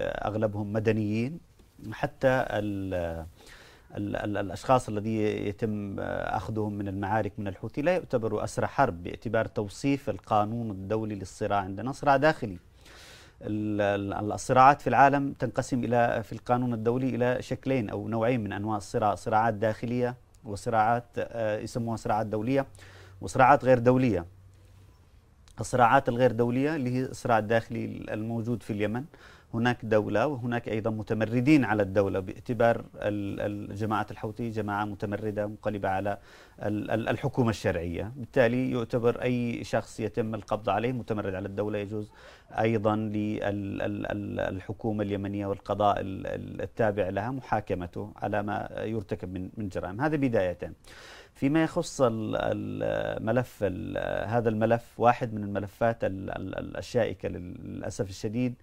أغلبهم مدنيين حتى الـ الـ الـ الأشخاص الذي يتم أخذهم من المعارك من الحوثي لا يعتبروا أسرى حرب باعتبار توصيف القانون الدولي للصراع عندنا صراع داخلي الصراعات في العالم تنقسم إلى في القانون الدولي إلى شكلين أو نوعين من أنواع الصراع صراعات داخلية وصراعات آه، يسموها صراعات دولية وصراعات غير دولية الصراعات الغير دولية اللي هي الصراع الداخلي الموجود في اليمن هناك دولة وهناك أيضا متمردين على الدولة باعتبار جماعة الحوثي جماعة متمردة منقلبة على الحكومة الشرعية بالتالي يعتبر أي شخص يتم القبض عليه متمرد على الدولة يجوز أيضا للحكومة اليمنية والقضاء التابع لها محاكمته على ما يرتكب من جرائم هذا بداية فيما يخص الملف هذا الملف واحد من الملفات الشائكة للأسف الشديد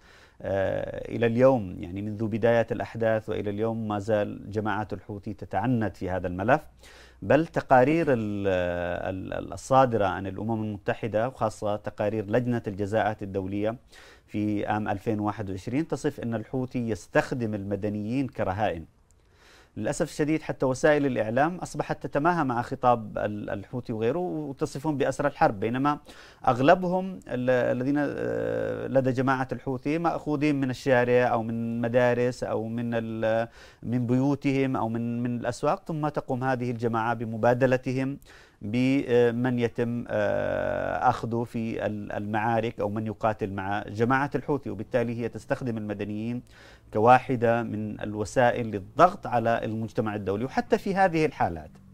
آه، إلى اليوم يعني منذ بداية الأحداث وإلى اليوم ما زال جماعات الحوثي تتعنت في هذا الملف بل تقارير الصادرة عن الأمم المتحدة وخاصة تقارير لجنة الجزاءات الدولية في عام 2021 تصف أن الحوثي يستخدم المدنيين كرهائن للأسف الشديد حتى وسائل الإعلام أصبحت تتماهى مع خطاب الحوثي وغيره وتصفهم بأسرى الحرب بينما أغلبهم الذين آه، لدى جماعة الحوثي مأخوذين من الشارع أو من مدارس أو من من بيوتهم أو من من الأسواق ثم تقوم هذه الجماعة بمبادلتهم بمن يتم آه، أخذه في المعارك أو من يقاتل مع جماعة الحوثي وبالتالي هي تستخدم المدنيين كواحدة من الوسائل للضغط على المجتمع الدولي وحتى في هذه الحالات